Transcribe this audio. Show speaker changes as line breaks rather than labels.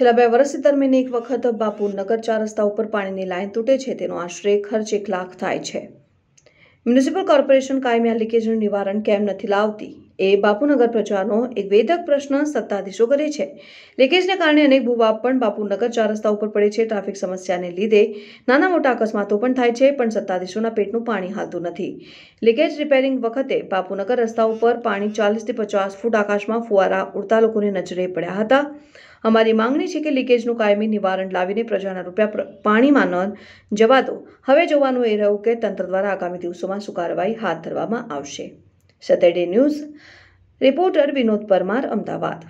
છેલ્લા બે વર્ષ દરમિયાન એક વખત નગર ચાર રસ્તા ઉપર પાણીની લાઇન તૂટે છે તેનો આશરે ખર્ચ એક લાખ થાય છે મ્યુનિસિપલ કોર્પોરેશન કાયમી આ લીકેજનું નિવારણ કેમ નથી લાવતી એ બાપુનગર પ્રજાનો એક વેધક પ્રશ્ન સત્તાધીશો કરે છે લીકેજને કારણે અનેક ભૂભાપ પણ બાપુનગર ચાર રસ્તા ઉપર પડે છે ટ્રાફિક સમસ્યાને લીધે નાના મોટા અકસ્માતો પણ થાય છે પણ સત્તાધીશોના પેટનું પાણી હાલતું નથી લીકેજ રિપેરિંગ વખતે બાપુનગર રસ્તા ઉપર પાણી ચાલીસથી પચાસ ફૂટ આકાશમાં ફુવારા ઉડતા લોકોને નજરે પડ્યા હતા અમારી માંગણી છે કે લીકેજનું કાયમી નિવારણ લાવીને પ્રજાના રૂપિયા પાણીમાં ન જવા દો હવે જોવાનું એ રહ્યું કે તંત્ર દ્વારા આગામી દિવસોમાં શું કાર્યવાહી હાથ ધરવામાં આવશે Saturday news reporter Vinod Parmar Ahmedabad